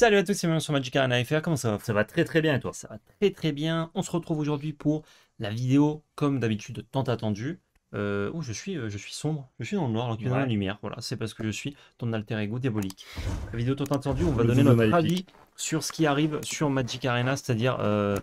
Salut à tous, c'est bienvenue sur Magic Arena FR. Comment ça va Ça va très très bien et toi Ça va très très bien. On se retrouve aujourd'hui pour la vidéo, comme d'habitude, tant attendue. Euh, oh, je suis, euh, je suis sombre, je suis dans le noir alors qu'il y a la lumière. Voilà, c'est parce que je suis ton alter ego diabolique. La vidéo tant attendue, on va donner notre avis sur ce qui arrive sur Magic Arena, c'est-à-dire euh,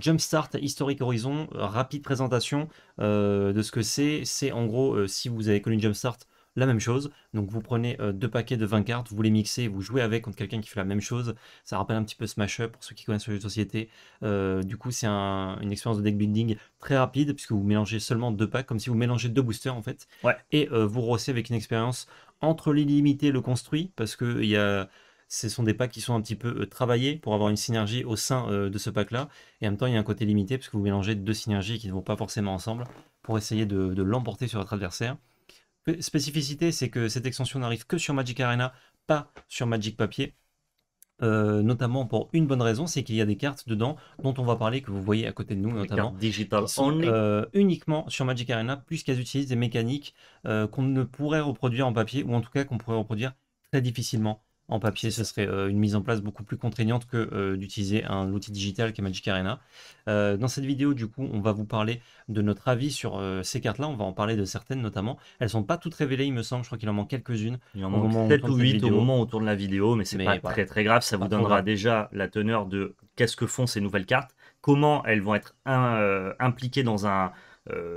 Jumpstart Historic Horizon, rapide présentation de ce que c'est. C'est en gros, si vous avez connu Jumpstart, la même chose. Donc vous prenez euh, deux paquets de 20 cartes, vous les mixez, vous jouez avec contre quelqu'un qui fait la même chose. Ça rappelle un petit peu Smash Up pour ceux qui connaissent le jeu de société. Euh, du coup, c'est une expérience de deck building très rapide puisque vous mélangez seulement deux packs, comme si vous mélangez deux boosters en fait. Ouais. Et euh, vous rossez avec une expérience entre l'illimité et le construit parce que y a ce sont des packs qui sont un petit peu travaillés pour avoir une synergie au sein de ce pack-là. Et en même temps, il y a un côté limité puisque que vous mélangez deux synergies qui ne vont pas forcément ensemble pour essayer de l'emporter sur votre adversaire spécificité, c'est que cette extension n'arrive que sur Magic Arena, pas sur Magic Papier. Euh, notamment pour une bonne raison, c'est qu'il y a des cartes dedans dont on va parler, que vous voyez à côté de nous notamment, euh, uniquement sur Magic Arena, puisqu'elles utilisent des mécaniques euh, qu'on ne pourrait reproduire en papier, ou en tout cas qu'on pourrait reproduire très difficilement en papier, ce serait euh, une mise en place beaucoup plus contraignante que euh, d'utiliser un outil digital qui est Magic Arena. Euh, dans cette vidéo, du coup, on va vous parler de notre avis sur ces cartes-là. On va en parler de certaines notamment. Elles ne sont pas toutes révélées, il me semble. Je crois qu'il en manque quelques-unes. Il en manque ou 8 au moment où on tourne la vidéo, mais c'est pas très très grave. Ça vous donnera déjà la teneur de qu'est-ce que font ces nouvelles cartes, comment elles vont être impliquées dans un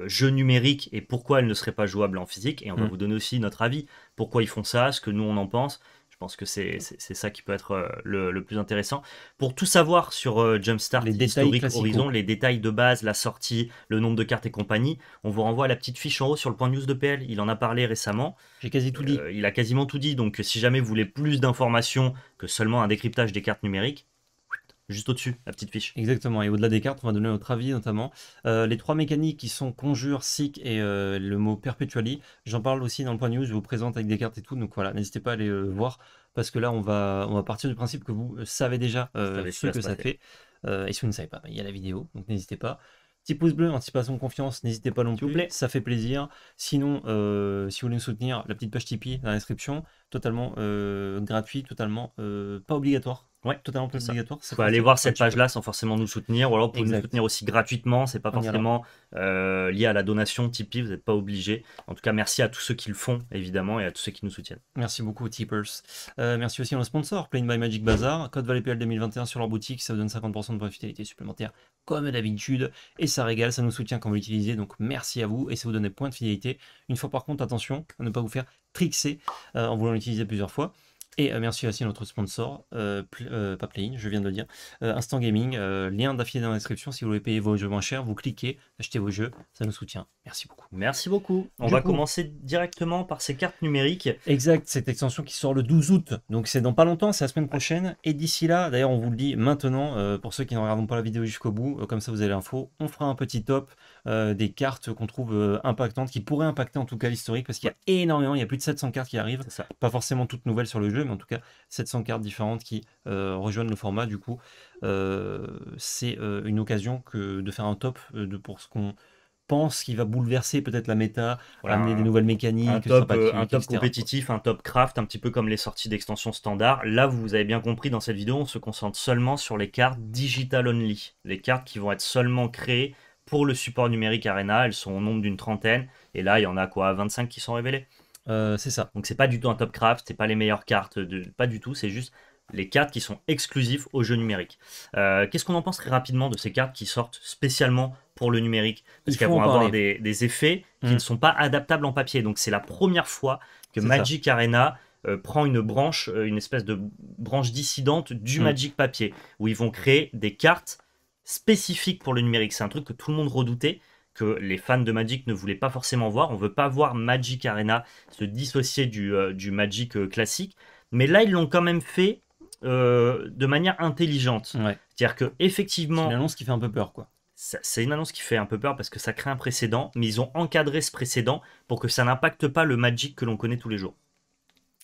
jeu numérique et pourquoi elles ne seraient pas jouables en physique. Et on va mm. vous donner aussi notre avis, pourquoi ils font ça, ce que nous on en pense. Je pense que c'est ça qui peut être euh, le, plus intéressant. Pour tout savoir sur euh, Jumpstart, les Horizon, les détails de base, la sortie, le nombre de cartes et compagnie, on vous renvoie à la petite fiche en haut sur le point news de PL. Il en a parlé récemment. J'ai quasi tout dit. Euh, il a quasiment tout dit. Donc si jamais vous voulez plus d'informations que seulement un décryptage des cartes numériques, juste au-dessus, la petite fiche. Exactement, et au-delà des cartes, on va donner notre avis notamment. Euh, les trois mécaniques qui sont Conjure, sick et euh, le mot Perpetually, j'en parle aussi dans le point news, je vous présente avec des cartes et tout, donc voilà, n'hésitez pas à aller euh, voir, parce que là on va, on va partir du principe que vous savez déjà ce que ça fait, et si vous ne savez pas, bah, il y a la vidéo, donc n'hésitez pas. Petit pouce bleu, anticipation de confiance, n'hésitez pas non plus, ça fait plaisir. Sinon, si vous voulez nous soutenir, la petite page Tipeee dans la description, totalement euh, gratuit, totalement pas obligatoire. Oui, totalement obligatoire. vous pouvez aller voir cette page-là sans forcément nous soutenir, ou alors pour nous soutenir aussi gratuitement, c'est pas forcément euh, lié à la donation Tipeee, vous n'êtes pas obligé. En tout cas, merci à tous ceux qui le font, évidemment, et à tous ceux qui nous soutiennent. Merci beaucoup Tippers. Euh, merci aussi à nos sponsors, Plain by Magic Bazaar, Code Valet PL 2021 sur leur boutique, ça vous donne 50% de fidélité supplémentaire, comme d'habitude, et ça régale, ça nous soutient quand vous l'utilisez, donc merci à vous, et ça vous donne des points de fidélité. Une fois par contre, attention à ne pas vous faire trixer euh, en voulant l'utiliser plusieurs fois. Et euh, merci aussi à notre sponsor, euh, euh je viens de le dire, euh, Instant Gaming, lien d'affilée dans la description. Si vous voulez payer vos jeux moins chers, vous cliquez, achetez vos jeux, ça nous soutient. Merci beaucoup. Merci beaucoup. On va commencer directement par ces cartes numériques. Exact, cette extension qui sort le 12 août, donc c'est dans pas longtemps, c'est la semaine prochaine. Et d'ici là, d'ailleurs, on vous le dit maintenant, pour ceux qui ne regardent pas la vidéo jusqu'au bout, comme ça vous avez l'info, on fera un petit top. Euh, des cartes qu'on trouve euh, impactantes, qui pourraient impacter en tout cas l'historique, parce qu'il y a énormément, il y a plus de 700 cartes qui arrivent, pas forcément toutes nouvelles sur le jeu, mais en tout cas 700 cartes différentes qui euh, rejoignent le format. Du coup, c'est une occasion que de faire un top de, pour ce qu'on pense qui va bouleverser peut-être la méta, amener des nouvelles mécaniques. Un top, un top compétitif, un top craft, un petit peu comme les sorties d'extensions standard. Là, vous avez bien compris, dans cette vidéo, on se concentre seulement sur les cartes digital only. Les cartes qui vont être seulement créées pour le support numérique Arena, elles sont au nombre d'une trentaine. Et là, il y en a quoi 25 qui sont révélées euh, C'est ça. Donc c'est pas du tout un top craft, c'est pas les meilleures cartes, pas du tout. C'est juste les cartes qui sont exclusives au jeu numérique. Euh, qu'est-ce qu'on en pense très rapidement de ces cartes qui sortent spécialement pour le numérique Parce qu'elles vont avoir des, effets qui ne mm. sont pas adaptables en papier. Donc c'est la première fois que Magic Arena euh, prend une branche, une espèce de branche dissidente du mm. Magic papier, où ils vont créer des cartes spécifique pour le numérique. C'est un truc que tout le monde redoutait, que les fans de Magic ne voulaient pas forcément voir. On veut pas voir Magic Arena se dissocier du, euh, du Magic euh, classique. Mais là, ils l'ont quand même fait euh, de manière intelligente. cest dire que effectivement, une annonce qui fait un peu peur, quoi. C'est une annonce qui fait un peu peur parce que ça crée un précédent, mais ils ont encadré ce précédent pour que ça n'impacte pas le Magic que l'on connaît tous les jours.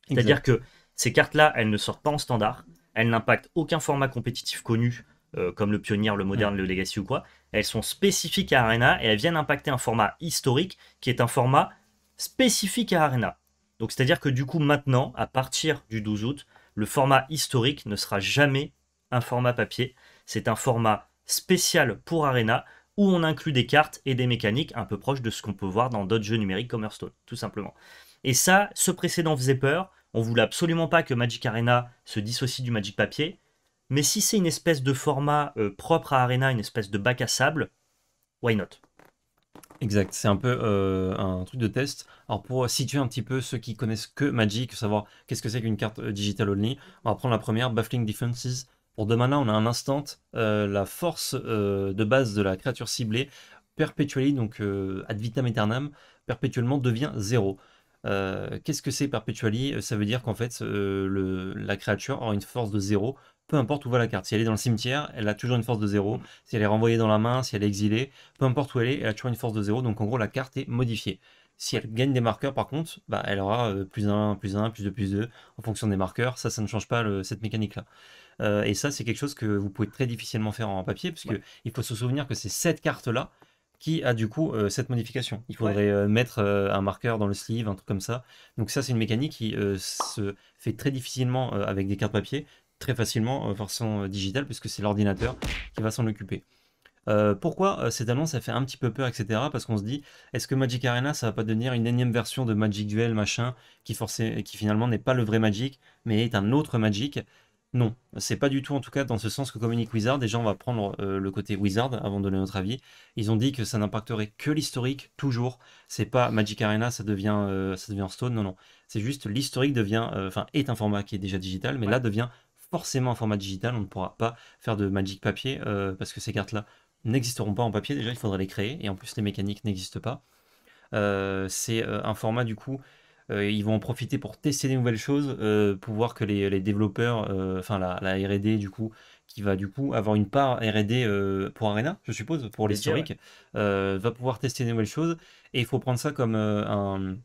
C'est-à-dire que ces cartes-là, elles ne sortent pas en standard, elles n'impactent aucun format compétitif connu, euh, comme le Pionnier, le Moderne, mm. le Legacy ou quoi, elles sont spécifiques à Arena et elles viennent impacter un format historique qui est un format spécifique à Arena. Donc c'est-à-dire que du coup maintenant, à partir du 12 août, le format historique ne sera jamais un format papier, c'est un format spécial pour Arena où on inclut des cartes et des mécaniques un peu proches de ce qu'on peut voir dans d'autres jeux numériques comme Hearthstone, tout simplement. Et ça, ce précédent faisait peur, on voulait absolument pas que Magic Arena se dissocie du Magic Papier, mais si c'est une espèce de format euh, propre à Arena, une espèce de bac à sable, why not Exact, c'est un peu euh, un truc de test. Alors pour situer un petit peu ceux qui connaissent que Magic, savoir qu'est-ce que c'est qu'une carte euh, digital only, on va prendre la première, Buffling Defenses. Pour demain là, on a un instant, la force de base de la créature ciblée, perpetually, donc ad vitam aeternam, perpétuellement devient zéro. qu'est-ce que c'est perpetually Ça veut dire qu'en fait, la créature aura une force de zéro peu importe où va la carte. Si elle est dans le cimetière, elle a toujours une force de 0. Mm. Si elle est renvoyée dans la main, si elle est exilée, peu importe où elle est, elle a toujours une force de 0. Donc en gros, la carte est modifiée. Si elle gagne des marqueurs, par contre, bah, elle aura euh, plus 1, plus 1, plus 2, plus 2 en fonction des marqueurs. Ça, ça ne change pas cette mécanique-là. Euh, et ça, c'est quelque chose que vous pouvez très difficilement faire en papier, parce il faut se souvenir que c'est cette carte-là qui a du coup euh, cette modification. Il faudrait mettre un marqueur dans le sleeve, un truc comme ça. Donc ça, c'est une mécanique qui se fait très difficilement avec des cartes papier très facilement euh, forcément euh, digital puisque c'est l'ordinateur qui va s'en occuper. Euh, pourquoi euh, cette annonce ça fait un petit peu peur, etc. Parce qu'on se dit, est-ce que Magic Arena ça va pas devenir une énième version de Magic Duel machin qui, forcé, qui finalement n'est pas le vrai Magic mais est un autre Magic Non, c'est pas du tout en tout cas dans ce sens que communique Wizard. Déjà, on va prendre le côté Wizard avant de donner notre avis. Ils ont dit que ça n'impacterait que l'historique toujours. C'est pas Magic Arena ça devient ça devient Stone. Non non, c'est juste l'historique devient enfin est un format qui est déjà digital mais là devient forcément en format digital. On ne pourra pas faire de Magic papier euh, parce que ces cartes-là n'existeront pas en papier. Déjà, il faudrait les créer et en plus, les mécaniques n'existent pas. Euh, c'est euh, un format du coup. ils vont en profiter pour tester des nouvelles choses, pour voir que les, développeurs, enfin la, la R&D du coup, qui va du coup avoir une part R&D pour Arena, je suppose, pour l'historique, va pouvoir tester des nouvelles choses. Et il faut prendre ça comme un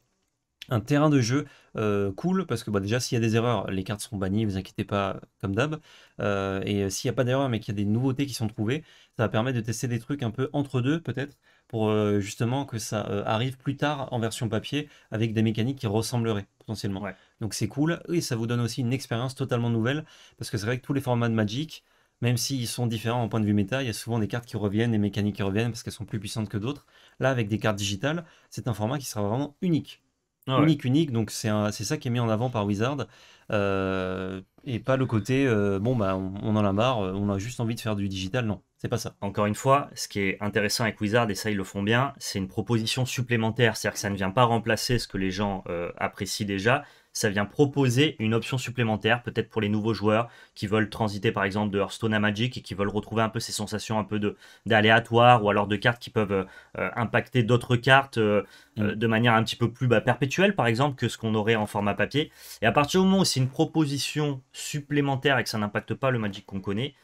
un terrain de jeu euh, cool parce que bah, déjà s'il y a des erreurs, les cartes sont bannies, vous inquiétez pas comme d'hab. Euh, et euh, s'il n'y a pas d'erreur mais qu'il y a des nouveautés qui sont trouvées, ça va permettre de tester des trucs un peu entre deux peut-être pour justement que ça arrive plus tard en version papier avec des mécaniques qui ressembleraient potentiellement. Donc c'est cool et ça vous donne aussi une expérience totalement nouvelle parce que c'est vrai que tous les formats de Magic, même s'ils sont différents en point de vue méta, il y a souvent des cartes qui reviennent, des mécaniques qui reviennent parce qu'elles sont plus puissantes que d'autres. Là, avec des cartes digitales, c'est un format qui sera vraiment unique. Ah unique, unique. Donc c'est ça qui est mis en avant par Wizard. Euh, et pas le côté, euh, bon, bah, on, en a marre, euh, on a juste envie de faire du digital. Non, c'est pas ça. Encore une fois, ce qui est intéressant avec Wizard, et ça ils le font bien, c'est une proposition supplémentaire. C'est-à-dire que ça ne vient pas remplacer ce que les gens apprécient déjà, ça vient proposer une option supplémentaire, peut-être pour les nouveaux joueurs qui veulent transiter par exemple de Hearthstone à Magic et qui veulent retrouver un peu ces sensations un peu d'aléatoire ou alors de cartes qui peuvent euh, euh, impacter d'autres cartes euh, mm. de manière un petit peu plus bah, perpétuelle par exemple que ce qu'on aurait en format papier. Et à partir du moment où c'est une proposition supplémentaire et que ça n'impacte pas le Magic qu'on connaît,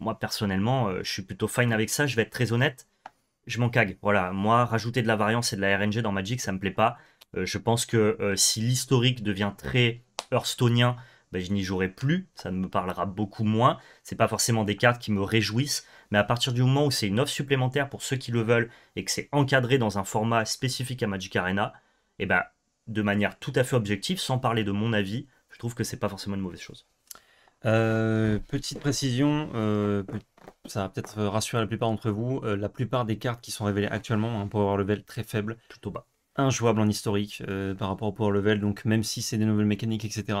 moi personnellement, je suis plutôt fine avec ça, je vais être très honnête. Je m'en cague. Voilà, moi, rajouter de la variance et de la RNG dans Magic, ça me plaît pas. Euh, je pense que euh, si l'historique devient très Hearthstoneien, je n'y jouerai plus, ça ne me parlera beaucoup moins. Ce n'est pas forcément des cartes qui me réjouissent, mais à partir du moment où c'est une offre supplémentaire pour ceux qui le veulent et que c'est encadré dans un format spécifique à Magic Arena, et eh ben de manière tout à fait objective, sans parler de mon avis, je trouve que c'est pas forcément une mauvaise chose. Euh, petite précision, ça va peut-être rassurer la plupart d'entre vous. la plupart des cartes qui sont révélées actuellement ont un power level très faible. Plutôt bas injouable en historique euh, par rapport au power level. Donc, même si c'est des nouvelles mécaniques, etc.,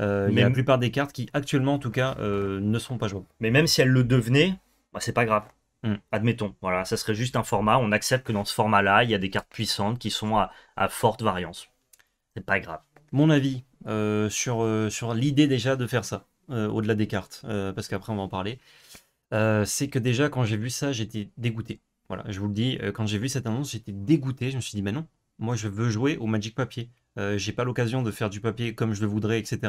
euh, Mais la plupart des cartes qui, actuellement en tout cas, euh, ne sont pas jouables. Mais même si elles le devenaient, bah, c'est pas grave. Hmm. Admettons, voilà, ça serait juste un format. On accepte que dans ce format-là, il y a des cartes puissantes qui sont à, forte variance. C'est pas grave. Mon avis sur, sur l'idée déjà de faire ça, au-delà des cartes, parce qu'après on va en parler, c'est que déjà quand j'ai vu ça, j'étais dégoûté. Voilà, je vous le dis, euh, quand j'ai vu cette annonce, j'étais dégoûté. Je me suis dit, ben non, moi je veux jouer au Magic Papier. Je euh, j'ai pas l'occasion de faire du papier comme je le voudrais, etc.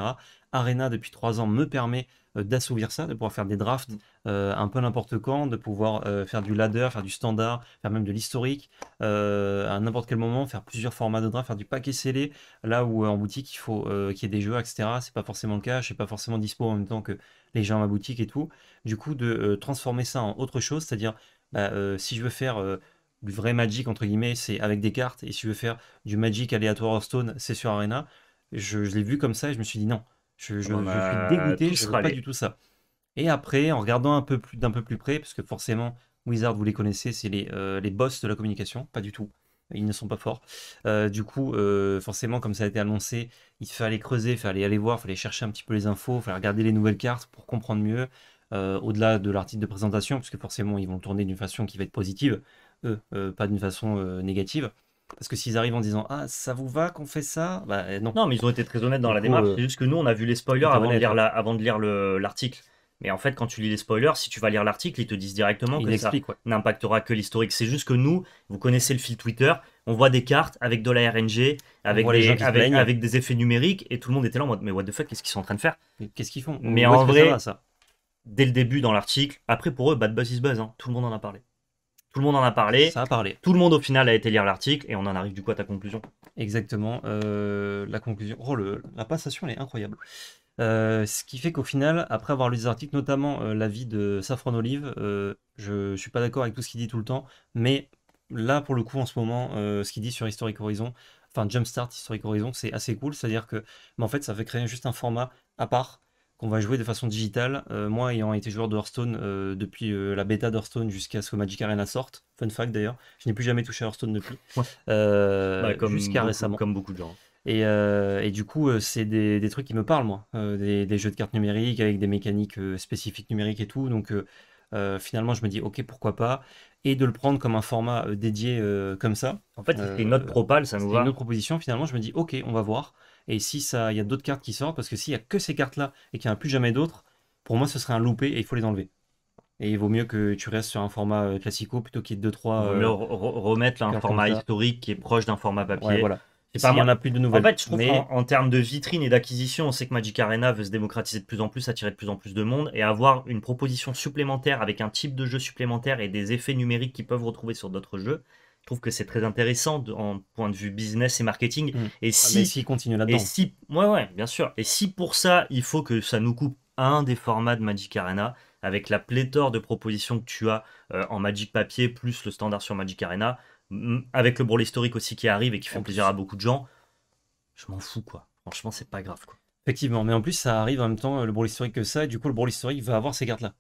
Arena, depuis trois ans, me permet euh, d'assouvir ça, de pouvoir faire des drafts mm. un peu n'importe quand, de pouvoir faire du ladder, faire du standard, faire même de l'historique, à n'importe quel moment, faire plusieurs formats de draft, faire du paquet scellé, là où en boutique, il faut qu'il y ait des jeux, etc. C'est pas forcément le cas, je suis pas forcément dispo en même temps que les gens à ma boutique et tout. Du coup, de transformer ça en autre chose, c'est-à-dire bah, euh, si je veux faire euh, du vrai Magic, entre guillemets, c'est avec des cartes, et si je veux faire du Magic aléatoire Hearthstone, c'est sur Arena. Je, l'ai vu comme ça et je me suis dit non, je, bah, suis dégoûté, je ne pas du tout ça. Et après, en regardant un peu plus d'un peu plus près, parce que forcément, Wizard, vous les connaissez, c'est les, euh, boss de la communication, pas du tout. Ils ne sont pas forts. du coup, forcément, comme ça a été annoncé, il fallait creuser, il fallait aller voir, il fallait chercher un petit peu les infos, il fallait regarder les nouvelles cartes pour comprendre mieux. Euh, au-delà de l'article de présentation, parce que forcément ils vont tourner d'une façon qui va être positive, euh, pas d'une façon euh, négative. Parce que s'ils arrivent en disant Ah, ça vous va qu'on fait ça bah, non. Non, mais ils ont été très honnêtes dans la démarche. C'est juste que nous, on a vu les spoilers avant de, lire hein. avant l'article. Mais en fait, quand tu lis les spoilers, si tu vas lire l'article, ils te disent directement que ça n'impactera que l'historique. C'est juste que nous, vous connaissez le fil Twitter, on voit des cartes avec de la RNG, avec, des, avec, des effets numériques, et tout le monde était là en mode Mais what the fuck, qu'est-ce qu'ils sont en train de faire Qu'est-ce qu'ils font Mais en vrai, ça dès le début dans l'article. Après, pour eux, bad buzz is buzz. Hein. Tout le monde en a parlé. Tout le monde en a parlé. Ça a parlé. Tout le monde, au final, a été lire l'article et on en arrive du coup à ta conclusion. Exactement. Euh, la conclusion. Oh, la passation, elle est incroyable. Euh, ce qui fait qu'au final, après avoir lu des articles, notamment euh, l'avis de Safran Olive, je suis pas d'accord avec tout ce qu'il dit tout le temps, mais là, pour le coup, en ce moment, ce qu'il dit sur Historic Horizon, enfin Jumpstart Historic Horizon, c'est assez cool. C'est-à-dire que, mais en fait, ça fait créer juste un format à part on va jouer de façon digitale. Euh, moi, ayant été joueur de Hearthstone euh, depuis euh, la bêta d'Hearthstone jusqu'à ce que Magic Arena sorte, fun fact d'ailleurs, je n'ai plus jamais touché Hearthstone depuis, bah, comme jusqu'à récemment. Comme beaucoup de gens. Et, du coup, c'est des, trucs qui me parlent, moi, des, jeux de cartes numériques avec des mécaniques spécifiques numériques et tout. Donc, finalement, je me dis, ok, pourquoi pas Et de le prendre comme un format dédié comme ça. En fait, c'était une note propale, ça nous va. Une autre proposition, finalement, je me dis, ok, on va voir. Et si ça, il y a d'autres cartes qui sortent, parce que s'il n'y a que ces cartes-là et qu'il n'y en a plus jamais d'autres, pour moi, ce serait un loupé et il faut les enlever. Et il vaut mieux que tu restes sur un format euh, classico plutôt qu'il y ait 2-3. Euh, remettre là, un format historique qui est proche d'un format papier. il n'y en a plus de nouvelles. En fait, je trouve mais... en, termes de vitrine et d'acquisition, on sait que Magic Arena veut se démocratiser de plus en plus, attirer de plus en plus de monde et avoir une proposition supplémentaire avec un type de jeu supplémentaire et des effets numériques qu'ils peuvent retrouver sur d'autres jeux je trouve que c'est très intéressant en point de vue business et marketing. Mm. Et ah, si, continue là-dedans. Et si, ouais, ouais, bien sûr. Et si pour ça, il faut que ça nous coupe un des formats de Magic Arena, avec la pléthore de propositions que tu as euh, en Magic Papier, plus le standard sur Magic Arena, avec le brawl historique aussi qui arrive et qui fait plaisir à beaucoup de gens, je m'en fous, quoi. Franchement, c'est pas grave, quoi. Effectivement, mais en plus, ça arrive en même temps, euh, le brawl historique que ça, et du coup, le brawl historique va avoir ces cartes-là.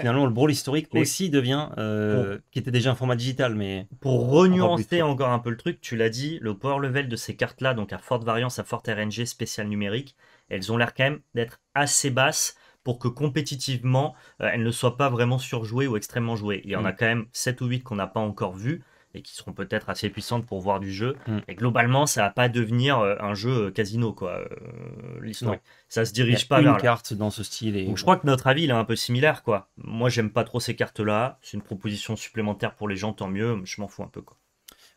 Finalement, le Brawl historique aussi devient, euh, qui était déjà un format digital, mais pour renuancer encore un peu le truc, tu l'as dit, le power level de ces cartes-là, donc à forte variance, à forte RNG spécial numérique, elles ont l'air quand même d'être assez basses pour que compétitivement, euh, elles ne soient pas vraiment surjouées ou extrêmement jouées. Il y en mm. a quand même 7 ou 8 qu'on n'a pas encore vues et qui seront peut-être assez puissantes pour voir du jeu. Mm. Et globalement, ça va pas devenir euh, un jeu euh, casino, quoi. Euh, l'histoire. Ça se dirige pas vers. Une carte dans ce style. Et... Donc, je crois que notre avis il est un peu similaire, quoi. Moi, j'aime pas trop ces cartes-là. C'est une proposition supplémentaire pour les gens, tant mieux. Je m'en fous un peu, quoi.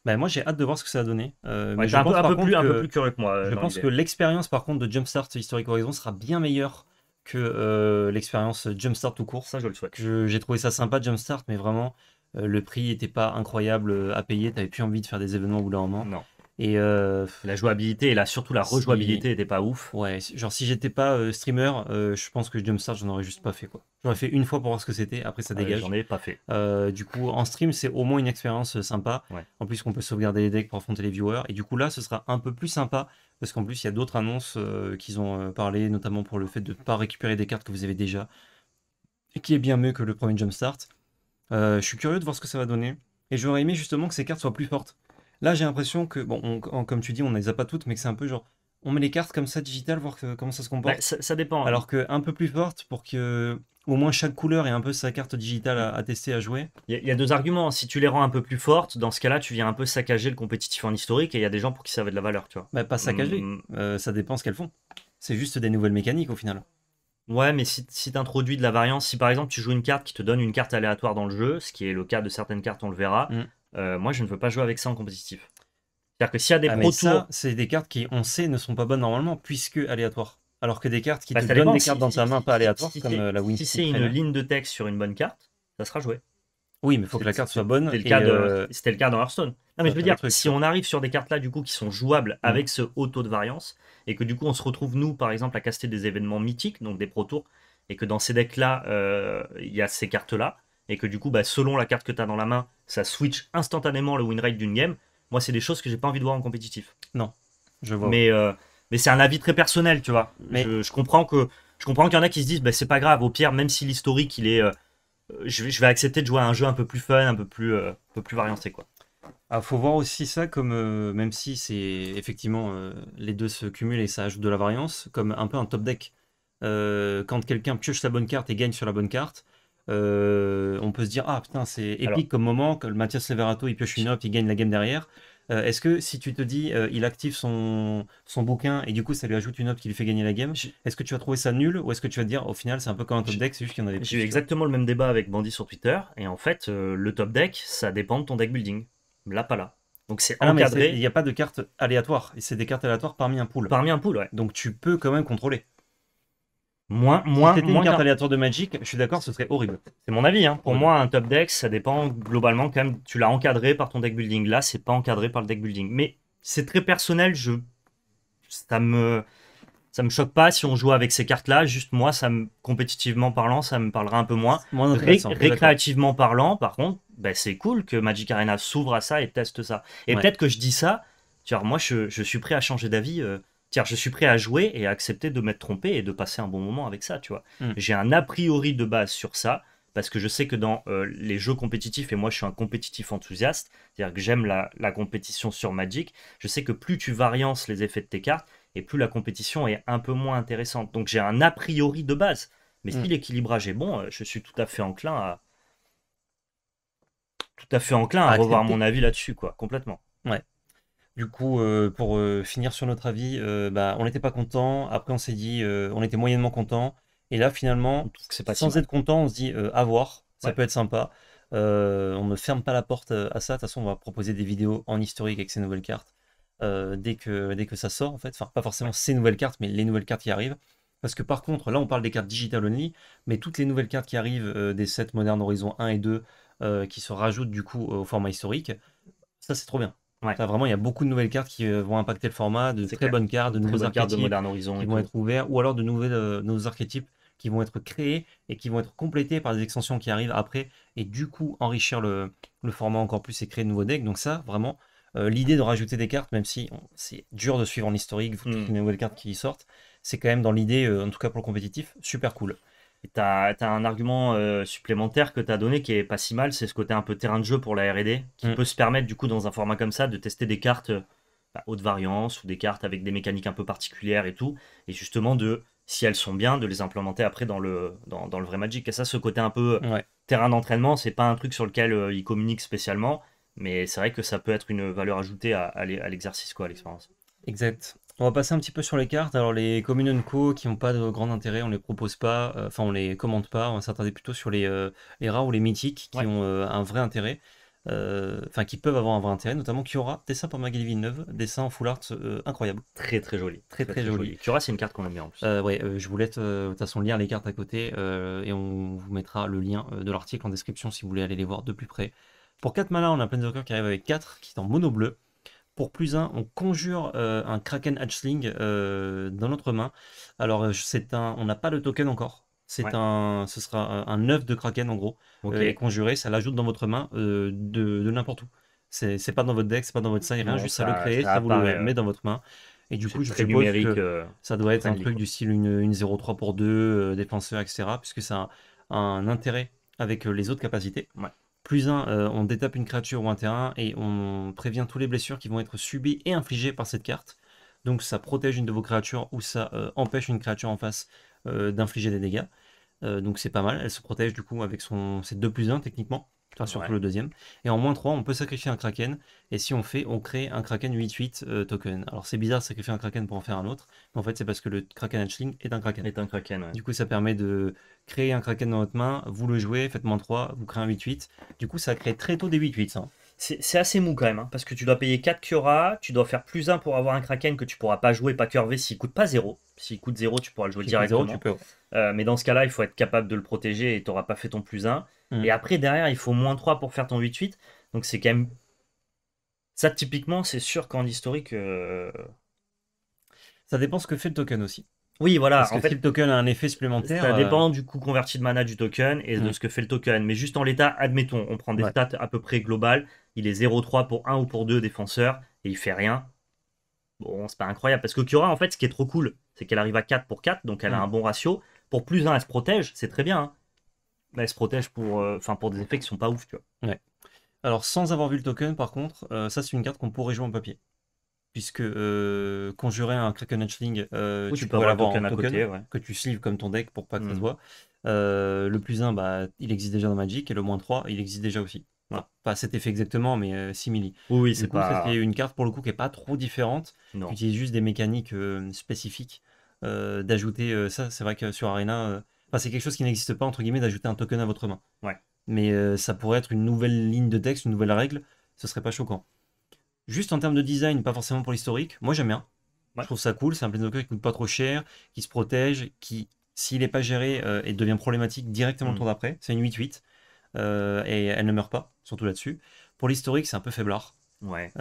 Ben moi j'ai hâte de voir ce que ça a donné. Euh, je un, pense, peu, un, peu plus, curieux que moi. Je pense que l'expérience par contre de Jumpstart Historic Horizon sera bien meilleure que l'expérience Jumpstart tout court. Ça je le souhaite. J'ai trouvé ça sympa Jumpstart, mais vraiment euh, le prix n'était pas incroyable euh, à payer, Tu t'avais plus envie de faire des événements au bout d'un moment. Non. Et euh, la jouabilité et surtout la rejouabilité n'était pas ouf. Ouais, genre si j'étais pas streamer, je pense que Jumpstart j'en aurais juste pas fait quoi. J'aurais fait une fois pour voir ce que c'était, après ça ah dégage. j'en ai pas fait. du coup en stream c'est au moins une expérience sympa. En plus qu'on peut sauvegarder les decks pour affronter les viewers. Et du coup là ce sera un peu plus sympa parce qu'en plus il y a d'autres annonces qu'ils ont parlé, notamment pour le fait de ne pas récupérer des cartes que vous avez déjà, qui est bien mieux que le premier Jumpstart. Euh, je suis curieux de voir ce que ça va donner. Et j'aurais aimé justement que ces cartes soient plus fortes. Là, j'ai l'impression que, bon, comme tu dis, on ne les a pas toutes, mais que c'est un peu genre, on met les cartes comme ça digitales, voir comment ça se comporte. Bah, ça, dépend. Hein. Alors que un peu plus forte pour que au moins chaque couleur ait un peu sa carte digitale à, tester, à jouer. Il y, a deux arguments. Si tu les rends un peu plus fortes, dans ce cas-là, tu viens un peu saccager le compétitif en historique et il y a des gens pour qui ça avait de la valeur, tu vois. Bah, pas saccager. Mm. Euh, ça dépend ce qu'elles font. C'est juste des nouvelles mécaniques au final. Ouais, mais si, si tu introduis de la variance, si par exemple tu joues une carte qui te donne une carte aléatoire dans le jeu, ce qui est le cas de certaines cartes, on le verra, mm. euh, moi je ne veux pas jouer avec ça en compétitif. C'est-à-dire que s'il y a des ah, pro tours. C'est des cartes qui, on sait, ne sont pas bonnes normalement, puisque aléatoires. Alors que des cartes qui bah, te donnent des cartes dans ta main pas aléatoires, comme euh, la Win Si c'est une ligne de texte sur une bonne carte, ça sera joué. Oui, mais il faut que la carte soit bonne. Euh, c'était le, le, cas dans Hearthstone. Non, mais je veux dire, si on arrive sur des cartes là, du coup, qui sont jouables mm. avec ce haut taux de variance, et que du coup, on se retrouve, nous, par exemple, à caster des événements mythiques, donc des pro tours, et que dans ces decks là, euh, il y a ces cartes là, et que du coup, bah, selon la carte que tu as dans la main, ça switch instantanément le win rate d'une game. Moi, c'est des choses que j'ai pas envie de voir en compétitif. Non, je vois. Mais, euh, mais c'est un avis très personnel, tu vois. Je, comprends que je qu'il y en a qui se disent, bah, c'est pas grave, au pire, même si l'historique, il est. Euh, je, vais, accepter de jouer à un jeu un peu plus fun, un peu plus, un peu plus quoi. Il ah, faut voir aussi ça comme, euh, même si c'est effectivement euh, les deux se cumulent et ça ajoute de la variance, comme un peu un top deck. Euh, quand quelqu'un pioche sa bonne carte et gagne sur la bonne carte, on peut se dire Ah putain, c'est épique comme moment, que Mathias Leverato il pioche une up, il gagne la game derrière. Est-ce que si tu te dis il active son, son bouquin et du coup ça lui ajoute une op qui lui fait gagner la game, est-ce que tu vas trouver ça nul ou est-ce que tu vas te dire au final c'est un peu comme un top deck, c'est juste qu'il y en avait J'ai eu exactement le même débat avec Bandit sur Twitter et en fait le top deck ça dépend de ton deck building. Là, pas là. Donc c'est ah encadré. Il n'y a pas de cartes aléatoires. C'est des cartes aléatoires parmi un pool. Parmi un pool, ouais. Donc tu peux quand même contrôler. Moins, moins, si moins carte aléatoire de Magic, je suis d'accord, ce serait horrible. C'est mon avis. Hein. Pour moi, un top deck, ça dépend globalement quand même. Tu l'as encadré par ton deck building. Là, c'est pas encadré par le deck building. Mais c'est très personnel. Je, ça me, ça me choque pas si on joue avec ces cartes-là. Juste moi, ça me, compétitivement parlant, ça me parlera un peu moins. récréativement parlant, par contre, ben, c'est cool que Magic Arena s'ouvre à ça et teste ça. Et peut-être que je dis ça, moi, je, suis prêt à changer d'avis. Euh, tiens, je suis prêt à jouer et à accepter de m'être trompé et de passer un bon moment avec ça, tu vois. Hmm. J'ai un a priori de base sur ça parce que je sais que dans euh, les jeux compétitifs, et moi je suis un compétitif enthousiaste, c'est-à-dire que j'aime la, la, compétition sur Magic, je sais que plus tu variances les effets de tes cartes, et plus la compétition est un peu moins intéressante. Donc j'ai un a priori de base. Mais si mm. l'équilibrage est bon, euh, je suis tout à fait enclin à tout à fait enclin à, revoir mon avis là-dessus, quoi, complètement. Ouais. Du coup, euh, pour euh, finir sur notre avis, bah, on n'était pas content. Après, on s'est dit, on était moyennement content. Et là, finalement, sans être content, on se dit, à voir, ça peut être sympa. on ne ferme pas la porte à ça. De toute façon, on va proposer des vidéos en historique avec ces nouvelles cartes. Euh, dès, que, dès que ça sort, en fait. Enfin, pas forcément ces nouvelles cartes, mais les nouvelles cartes qui arrivent. Parce que par contre, là, on parle des cartes digital only, mais toutes les nouvelles cartes qui arrivent euh, des sets Modern Horizon 1 et 2, euh, qui se rajoutent du coup au format historique, ça c'est trop bien. vraiment, il y a beaucoup de nouvelles cartes qui vont impacter le format, de très bonnes cartes, de nouveaux archétypes qui vont être ouverts, ou alors de nouvelles, nouveaux archétypes qui vont être créés et qui vont être complétés par des extensions qui arrivent après et du coup enrichir le, le format encore plus et créer de nouveaux decks. Donc ça, vraiment, euh, l'idée de rajouter des cartes, même si c'est dur de suivre en historique, toutes hmm. les nouvelles cartes qui sortent, c'est quand même dans l'idée, euh, en tout cas pour le compétitif, super cool. tu as, un argument euh, supplémentaire que tu as donné qui est pas si mal, c'est ce côté un peu terrain de jeu pour la RD, qui hmm. peut se permettre, du coup, dans un format comme ça, de tester des cartes à bah, haute variance ou des cartes avec des mécaniques un peu particulières et tout, et justement de si elles sont bien, de les implémenter après dans le, dans, le vrai Magic. Et ça, ce côté un peu terrain d'entraînement, c'est pas un truc sur lequel ils communiquent spécialement. Mais c'est vrai que ça peut être une valeur ajoutée à, à l'exercice, quoi, à l'expérience. Exact. On va passer un petit peu sur les cartes. Alors les Communion Co qui n'ont pas de grand intérêt, on les propose pas, euh, enfin on on les commande pas. On va s'attarder plutôt sur les, rares euh, ou les mythiques qui ont euh, un vrai intérêt, enfin qui peuvent avoir un vrai intérêt, notamment Kiora, dessin par Magali Villeneuve, dessin en full art incroyable. Très très joli. Très très, joli. Kiora c'est une carte qu'on aime bien en plus. ouais, je vous laisse de toute façon lire les cartes à côté et on vous mettra le lien de l'article en description si vous voulez aller les voir de plus près. Pour 4 mana, on a plein de Planeswalker qui arrive avec 4, qui est en mono bleu. Pour plus 1, on conjure euh, un Kraken Hatchling euh, dans notre main. Alors, euh, c'est un, on n'a pas le token encore. C'est un, ce sera un œuf de Kraken en gros. conjuré, ça l'ajoute dans votre main de, n'importe où. C'est pas dans votre deck, c'est pas dans votre side, rien, juste ça, le crée, ça, vous le met dans votre main. Et du coup, je suppose que ça doit être un truc du style une, une 0-3 pour 2, défenseur, etc. Puisque ça a un, intérêt avec les autres capacités. Ouais. Plus 1, euh, on détape une créature ou un terrain et on prévient tous les blessures qui vont être subies et infligées par cette carte. Donc ça protège une de vos créatures ou ça euh, empêche une créature en face euh, d'infliger des dégâts. donc c'est pas mal, elle se protège du coup avec son... ses 2 plus 1 techniquement surtout le deuxième. Et en moins 3, on peut sacrifier un kraken. Et si on fait, on crée un kraken 8-8 euh, token. Alors c'est bizarre de sacrifier un kraken pour en faire un autre. Mais en fait, c'est parce que le kraken hatchling est un kraken. Est un kraken Du coup, ça permet de créer un kraken dans votre main. Vous le jouez, faites moins 3, vous créez un 8-8. Du coup, ça crée très tôt des 8-8. Hein. C'est assez mou quand même, hein, parce que tu dois payer 4 Kyora, tu dois faire plus 1 pour avoir un Kraken que tu pourras pas jouer, pas curver s'il coûte pas 0. S'il coûte 0, tu pourras le jouer directement. 0, euh, mais dans ce cas-là, il faut être capable de le protéger et tu n'auras pas fait ton plus 1. Et mm. après, derrière, il faut moins 3 pour faire ton 8-8. Donc c'est quand même. Ça, typiquement, c'est sûr qu'en historique. Euh, ça dépend ce que fait le token aussi. Oui, voilà. en fait, le token a un effet supplémentaire. Ça euh, dépend du coût converti de mana du token et de mm. ce que fait le token. Mais juste en l'état, admettons, on prend des stats à peu près globales. Il est 0-3 pour 1 ou pour 2 défenseurs et il fait rien. Bon, c'est pas incroyable. Parce que Kiora, en fait, ce qui est trop cool, c'est qu'elle arrive à 4 pour 4, donc elle a mm. un bon ratio. Pour plus 1, elle se protège, c'est très bien. Hein. Bah, elle se protège pour, euh, enfin pour des effets qui sont pas ouf, tu vois. Ouais. Alors sans avoir vu le token, par contre, euh, ça c'est une carte qu'on pourrait jouer en papier puisque euh, conjurer un Kraken Hatchling, tu, peux avoir, un token, côté, que tu sleeves comme ton deck pour pas que te ça voit. Mm. le plus 1, bah, il existe déjà dans Magic, et le moins 3, il existe déjà aussi. Pas cet effet exactement, mais simili. Oui, c'est pas... une carte pour le coup qui est pas trop différente, Tu utilises juste des mécaniques spécifiques. D'ajouter ça, c'est vrai que sur Arena, c'est quelque chose qui n'existe pas, entre guillemets, d'ajouter un token à votre main. Ouais. Mais euh, ça pourrait être une nouvelle ligne de texte, une nouvelle règle, ce serait pas choquant. Juste en termes de design, pas forcément pour l'historique, moi j'aime bien. Je trouve ça cool, c'est un tokens qui coûte pas trop cher, qui se protège, qui, s'il n'est pas géré, euh, et devient problématique directement le mm. tour d'après. C'est une 8-8, euh, et elle ne meurt pas, surtout là-dessus. Pour l'historique, c'est un peu faiblard. Ouais.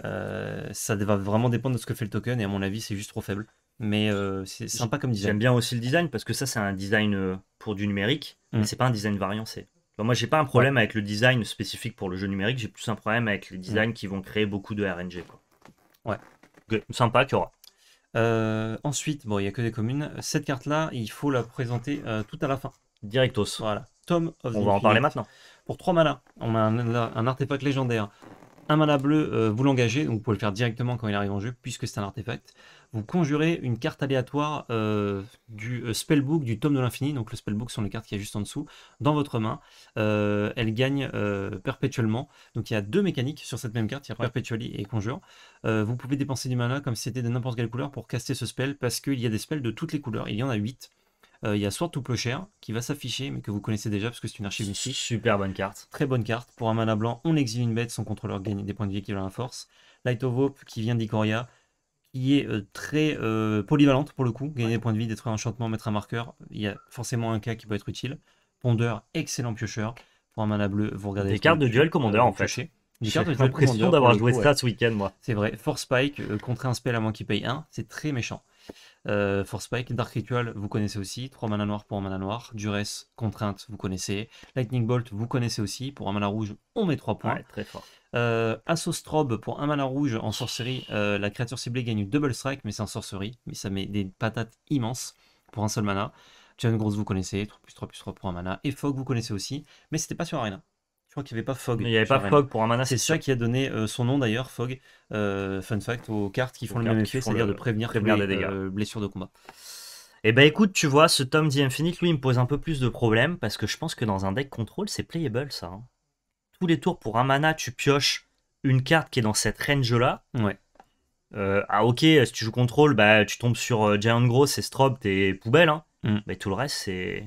ça va vraiment dépendre de ce que fait le token, et à mon avis, c'est juste trop faible mais euh, c'est sympa comme design. J'aime bien aussi le design parce que ça, c'est un design euh, pour du numérique, mm. mais c'est pas un design variancé. moi, j'ai pas un problème avec le design spécifique pour le jeu numérique, j'ai plus un problème avec les designs mm. qui vont créer beaucoup de RNG. Quoi. Ouais. Sympa, tu aura Euh, ensuite, bon, il n'y a que des communes. Cette carte-là, il faut la présenter euh, tout à la fin. Directos. Voilà. Tom of On va en parler maintenant. Pour 3 malas, on a un, artefact légendaire. Un mana bleu, vous l'engagez, donc vous pouvez le faire directement quand il arrive en jeu, puisque c'est un artefact vous conjurez une carte aléatoire euh, du euh, spellbook du tome de l'infini. Donc le spellbook sont les cartes qui est juste en dessous dans votre main. Euh, elle gagne perpétuellement. Donc il y a deux mécaniques sur cette même carte, il y a perpetually et conjure. vous pouvez dépenser du mana comme si c'était de n'importe quelle couleur pour caster ce spell parce qu'il y a des spells de toutes les couleurs. Il y en a huit. Il y a Sword to cher qui va s'afficher, mais que vous connaissez déjà parce que c'est une archive Super bonne carte. Très bonne carte. Pour un mana blanc, on exile une bête, son contrôleur gagne des points de vie qui à la force. Light of Hope qui vient d'Ikoria, qui est euh, très euh, polyvalente pour le coup. Gagner des points de vie, détruire un enchantement, mettre un marqueur. Il y a forcément un cas qui peut être utile. Pondeur, excellent piocheur. Pour un mana bleu, vous regardez. Des cartes de duel commandeur euh, en fait. J'ai l'impression d'avoir joué ça ce week-end, moi. C'est vrai. Force Spike, contrer un spell à moins qu'il paye 1, c'est très méchant. Euh, Force Spike, Dark Ritual, vous connaissez aussi. 3 mana noir pour un mana noir. Duress, Contrainte, vous connaissez. Lightning Bolt, vous connaissez aussi. Pour un mana rouge, on met 3 points. très fort. Euh, pour un mana rouge en sorcerie, euh, la créature ciblée gagne double strike, mais c'est en sorcerie. Mais ça met des patates immenses pour un seul mana. John Gross, vous connaissez. 3 plus 3 plus 3 pour un mana. Et Fog, vous connaissez aussi. Mais c'était pas sur Arena. Je crois qu'il n'y avait pas Fog. Il n'y avait pas Fog pour un mana. C'est ça qui a donné euh, son nom d'ailleurs, Fog. Euh, fun fact aux cartes qui font le même effet, c'est-à-dire de prévenir, les, euh, blessures de combat. Eh ben écoute, tu vois, ce tome d'Infinite, Infinite, lui, il me pose un peu plus de problèmes parce que je pense que dans un deck contrôle, c'est playable ça. Hein. Tous les tours pour un mana, tu pioches une carte qui est dans cette range-là. Ouais. ah ok, si tu joues contrôle, bah, tu tombes sur Giant Gross et Strobe, t'es poubelle. Hein. Mm. Mais tout le reste, c'est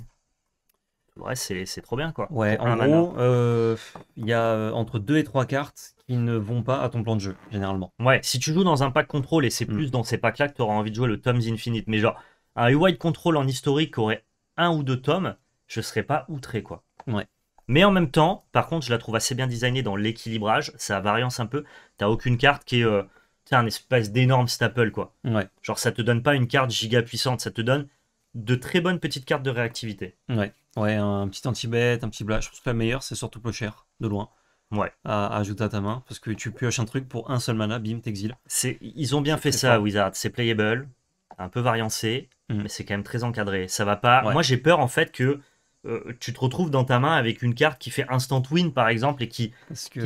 ouais, c'est trop bien quoi. Ouais, en gros, hein. euh, il y a euh, entre 2 et 3 cartes qui ne vont pas à ton plan de jeu, généralement. Ouais, si tu joues dans un pack contrôle, et c'est mm. plus dans ces packs-là que tu auras envie de jouer le Tom's Infinite, mais genre, un wide contrôle en historique aurait un ou deux tomes, je serais pas outré quoi. Ouais. Mais en même temps, par contre, je la trouve assez bien designée dans l'équilibrage, ça variance un peu. T'as aucune carte qui est euh, un espèce d'énorme staple quoi. Ouais. Genre ça te donne pas une carte giga puissante, ça te donne de très bonnes petites cartes de réactivité. Ouais. Ouais, un petit anti bête un petit blâche. Je pense que la meilleure, c'est surtout plus cher, de loin. Ouais. À, ajouter à ta main. Parce que tu pioches un truc pour un seul mana, bim, t'exiles. Ils ont bien fait ça, Wizard. C'est playable, un peu variancé, mhm. mais c'est quand même très encadré. Ça va pas. Moi, j'ai peur en fait que euh, tu te retrouves dans ta main avec une carte qui fait instant win par exemple et qui,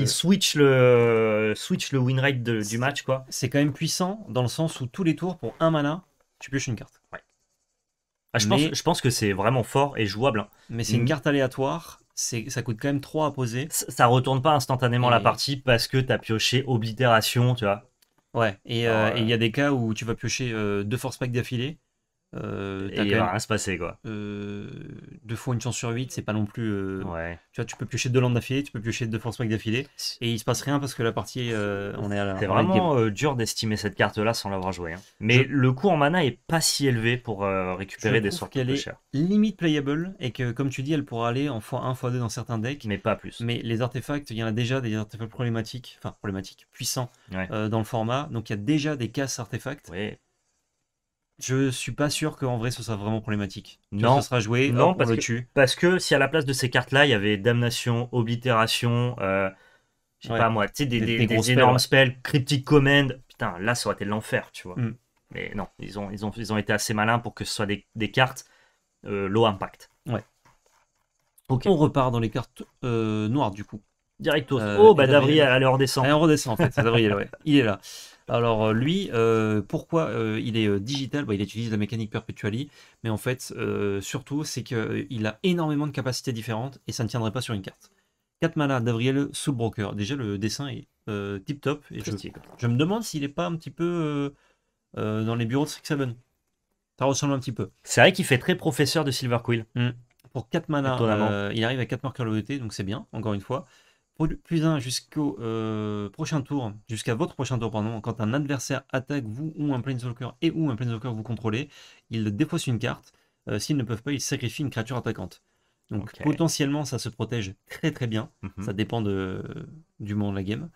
switch, le, switch le win rate du match quoi. C'est quand même puissant dans le sens où tous les tours pour un mana, tu pioches une carte. Ah, je, pense, que c'est vraiment fort et jouable. Hein. Mais c'est une mm. carte aléatoire, ça coûte quand même 3 à poser. Ça, retourne pas instantanément la partie parce que tu as pioché oblitération, tu vois. Ouais, et euh, il y a euh, des cas où tu vas piocher euh, deux force packs d'affilée euh, se passer quoi. Euh, deux fois une chance sur 8, c'est pas non plus. Euh, tu vois, tu peux piocher deux landes d'affilée, tu peux piocher deux force mecs d'affilée, et il se passe rien parce que la partie, on est à la. C'est vraiment dur d'estimer cette carte là sans l'avoir jouée. Hein. Mais le coût en mana est pas si élevé pour récupérer des sorts qu'elle est limite playable et que, comme tu dis, elle pourra aller en x1, x2 dans certains decks. Mais pas plus. Mais les artefacts, il y en a déjà des artefacts problématiques, enfin problématiques, puissants dans le format, donc il y a déjà des casses artefacts. Ouais je suis pas sûr qu'en vrai ce soit vraiment problématique. Non, ça sera joué, non, parce que, Parce que si à la place de ces cartes-là, il y avait damnation, oblitération, euh, je sais pas moi, tu sais, des, énormes spells, cryptic command, putain, là ça aurait été l'enfer, tu vois. Mm. Mais non, ils ont, ils, ont, ils ont été assez malins pour que ce soit des, cartes euh, low impact. Ouais. On repart dans les cartes euh, noires du coup. directo, oh, bah Davriel, allez, on redescend. Allez, redescend en fait, Davriel, Il est là. Alors euh, lui, euh, pourquoi euh, il est digital bah, Il utilise la mécanique perpetually, mais en fait, surtout, c'est qu'il a énormément de capacités différentes et ça ne tiendrait pas sur une carte. 4 mana d'Avriel sous broker. Déjà, le dessin est tip top. Et je, je, me demande s'il n'est pas un petit peu dans les bureaux de Six Ça ressemble un petit peu. C'est vrai qu'il fait très professeur de Silver Quill. Hmm. Pour 4 mana, il arrive à 4 marqueurs loyauté, e donc c'est bien, encore une fois plus 1 jusqu'au euh, prochain tour, jusqu'à votre prochain tour, Pendant quand un adversaire attaque vous ou un Planeswalker et ou un Planeswalker vous contrôlez, il défausse une carte. Euh, s'ils ne peuvent pas, ils sacrifient une créature attaquante. Donc potentiellement, ça se protège très très bien. Mhm. Ça dépend de, du moment de la game.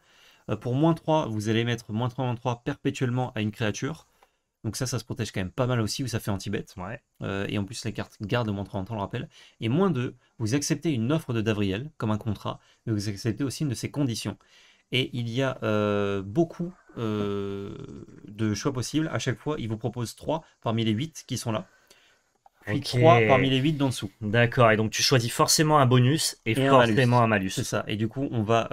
Euh, pour moins 3, vous allez mettre moins 3, moins 3 perpétuellement à une créature. Donc ça, ça se protège quand même pas mal aussi, où ça fait anti bête Ouais. Euh, et en plus, la carte garde mon moins 30 ans, le rappel. Et moins 2, vous acceptez une offre de Davriel, comme un contrat, mais vous acceptez aussi une de ses conditions. Et il y a euh, beaucoup euh, de choix possibles. À chaque fois, il vous propose 3 parmi les 8 qui sont là. Puis 3 parmi les 8 d'en dessous. D'accord, et donc tu choisis forcément un bonus et, forcément un malus. C'est ça, et du coup, on va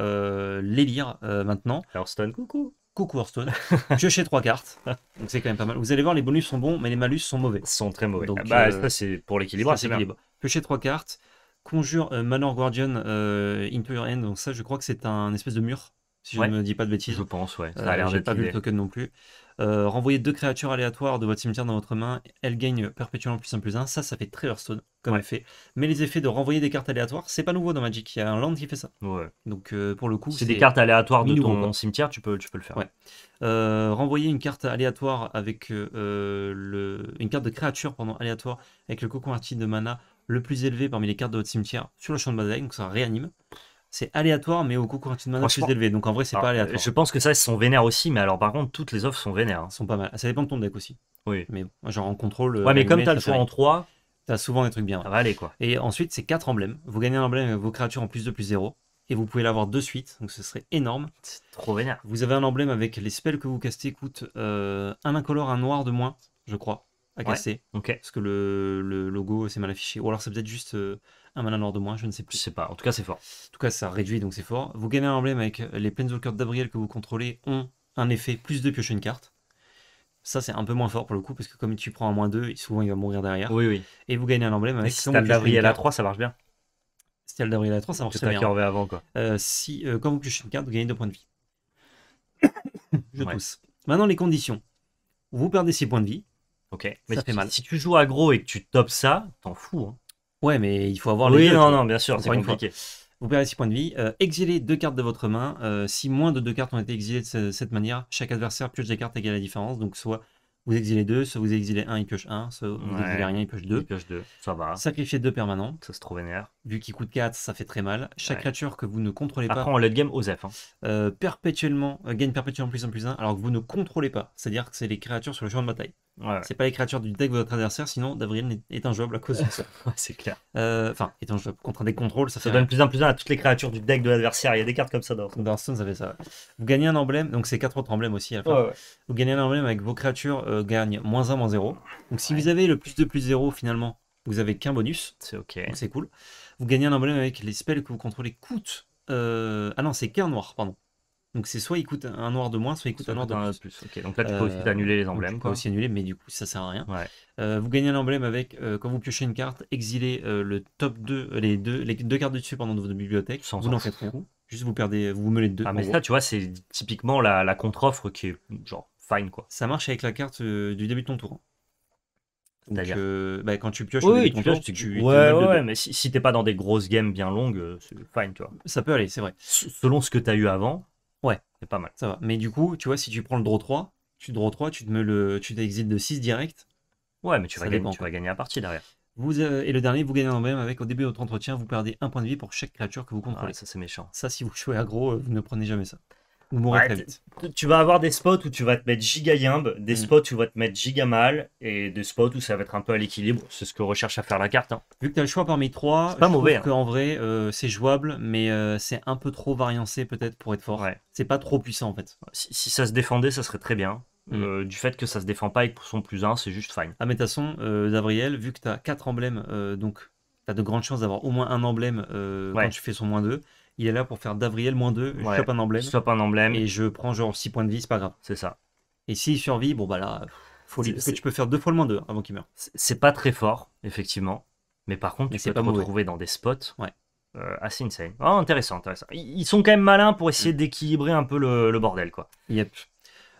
les lire maintenant. Alors, Stone, coucou Coucou Hearthstone. piocher trois cartes. Donc c'est quand même pas mal. Vous allez voir, les bonus sont bons, mais les malus sont mauvais. Ils sont très mauvais. Donc, ah bah, euh, ça, c'est pour l'équilibre. C'est bien. Piochez trois cartes. Conjure euh, Manor Guardian Into Your End. Donc ça, je crois que c'est un espèce de mur. Si je ne me dis pas de bêtises. Je pense, ouais. Ça a euh, l'air d'être pas vu le token non plus. renvoyer deux créatures aléatoires de votre cimetière dans votre main. Elles gagnent perpétuellement plus 1 plus 1. Ça, ça fait très Hearthstone comme elle effet. Mais les effets de renvoyer des cartes aléatoires, c'est pas nouveau dans Magic. Il y a un land qui fait ça. Ouais. Donc euh, pour le coup, c'est des cartes aléatoires de ton cimetière, tu peux, tu peux le faire. Ouais. Euh, renvoyer une carte aléatoire avec euh, le... une carte de créature pendant aléatoire avec le cocon converti de mana le plus élevé parmi les cartes de votre cimetière sur le champ de bataille, donc ça réanime. C'est aléatoire, mais au cocon converti de mana le plus élevé. Donc en vrai, c'est pas aléatoire. Je pense que ça, ils sont vénères aussi, mais alors par contre, toutes les offres sont vénères. Hein. sont pas mal. Ça dépend de ton deck aussi. Oui. Mais genre en contrôle. Ouais, mais comme t'as le choix en 3, T'as souvent des trucs bien. Ça va quoi. Et ensuite, c'est 4 emblèmes. Vous gagnez un emblème avec vos créatures en plus de plus 0. Et vous pouvez l'avoir de suite, donc ce serait énorme. Trop vénère. Vous avez un emblème avec les spells que vous castez coûtent euh, un incolore, un noir de moins, je crois, à casser. Ok. Parce que le, logo c'est mal affiché. Ou alors c'est peut-être juste euh, un mana noir de moins, je ne sais plus. Je sais pas. En tout cas, c'est fort. En tout cas, ça réduit donc c'est fort. Vous gagnez un emblème avec les Planeswalkers d'Abriel que vous contrôlez ont un effet plus de piocher une carte. Ça, c'est un peu moins fort pour le coup, parce que comme tu prends un moins 2, souvent il va mourir derrière. Oui, oui. Et vous gagnez un emblème avec si t'as d'Avril à 3, ça marche bien. Si t'as d'Avril à 3, ça marche très bien. C'est avant, quoi. Euh, si, euh, quand vous piochez une carte, vous gagnez 2 points de vie. Je pousse. Maintenant, les conditions. Vous perdez 6 points de vie. Ok, mais ça fait mal. Si tu joues aggro et que tu topes ça, t'en fous. Hein. Ouais, mais il faut avoir les. Oui, non, non, bien sûr, c'est compliqué vous perdez 6 points de vie. Euh, exilez deux cartes de votre main. Euh, si moins de deux cartes ont été exilées de cette, manière, chaque adversaire pioche des cartes égale la différence. Donc soit vous exilez deux, soit vous exilez un, il pioche un, soit vous n'exilez exilez rien, il pioche deux. Il pioche deux, ça va. Sacrifiez deux permanents. Ça se trouve vénère vu qu'il coûte 4, ça fait très mal. Chaque créature que vous ne contrôlez pas. Après, en late game, Osef. Hein. Euh, perpétuellement, euh, gagne perpétuellement plus en plus 1, alors que vous ne contrôlez pas. C'est-à-dire que c'est les créatures sur le champ de bataille. Ouais. C'est pas les créatures du deck de votre adversaire, sinon Davril est injouable à cause de ça. c'est clair. Euh, enfin, euh, est injouable contre un deck contrôle, ça, ça fait. donne plus en plus 1 à toutes les créatures du deck de l'adversaire. Il y a des cartes comme ça dans. Dans Stone, ça fait ça. Vous gagnez un emblème, donc c'est 4 autres emblèmes aussi Vous gagnez un emblème avec vos créatures, gagnent moins 1, moins 0. Donc si vous avez le plus de plus 0, finalement, vous avez qu'un bonus. C'est ok. c'est cool. Vous gagnez un emblème avec les spells que vous contrôlez coûtent. Euh, ah non, c'est qu'un noir, pardon. Donc c'est soit il coûte un noir de moins, soit il coûte un noir de plus. Donc là tu peux euh, aussi annuler les emblèmes. Tu aussi annuler, mais du coup ça sert à rien. Euh, vous gagnez un emblème avec, quand vous piochez une carte, exiler le top 2, les deux, les deux cartes du dessus pendant de votre bibliothèque. Sans vous n'en faites Juste vous perdez, vous deux. Ah mais ça tu vois c'est typiquement la, contre-offre qui est genre fine quoi. Ça marche avec la carte du début de ton tour. Hein. D'ailleurs. Euh, bah, quand tu pioches oui, Ouais, mais si, si t'es pas dans des grosses games bien longues, euh, c'est fine, tu vois. Ça peut aller, c'est vrai. selon ce que t'as eu avant, ouais, c'est pas mal. Ça va. Mais du coup, tu vois, si tu prends le draw 3, tu draw 3, tu te mets le, tu de 6 direct. Ouais, mais tu, vas, gagner, tu la partie derrière. Vous, euh, et le dernier, vous gagnez un même avec au début de votre entretien, vous perdez un point de vie pour chaque créature que vous contrôlez. Ah ça c'est méchant. Ça, si vous jouez aggro, vous ne prenez jamais ça. Tu vas avoir des spots où tu vas te mettre giga yimbe, des mm. spots où tu vas te mettre giga mal, et des spots où ça va être un peu à l'équilibre. C'est ce que recherche à faire la carte. Hein. Vu que tu as le choix parmi trois, pas je mauvais. Trouve hein. vrai, euh, c'est jouable, mais euh, c'est un peu trop variancé peut-être pour être fort. C'est pas trop puissant en fait. Si, ça se défendait, ça serait très bien. Mm. Euh, du fait que ça se défend pas avec son plus 1, c'est juste fine. Ah, mais de toute façon, vu que tu as 4 emblèmes, donc tu as de grandes chances d'avoir au moins un emblème quand tu fais son moins 2 il est là pour faire d'Avriel moins 2, je chope un emblème. Et je prends genre 6 points de vie, c'est pas grave. C'est ça. Et s'il survit, bon bah là, faut tu peux faire deux fois le moins 2 avant qu'il meure. C'est pas très fort, effectivement. Mais par contre, tu peux pas te retrouver dans des spots ouais. Euh, assez insane. Oh, intéressant, intéressant. Ils sont quand même malins pour essayer mm. d'équilibrer un peu le, bordel, quoi. Yep.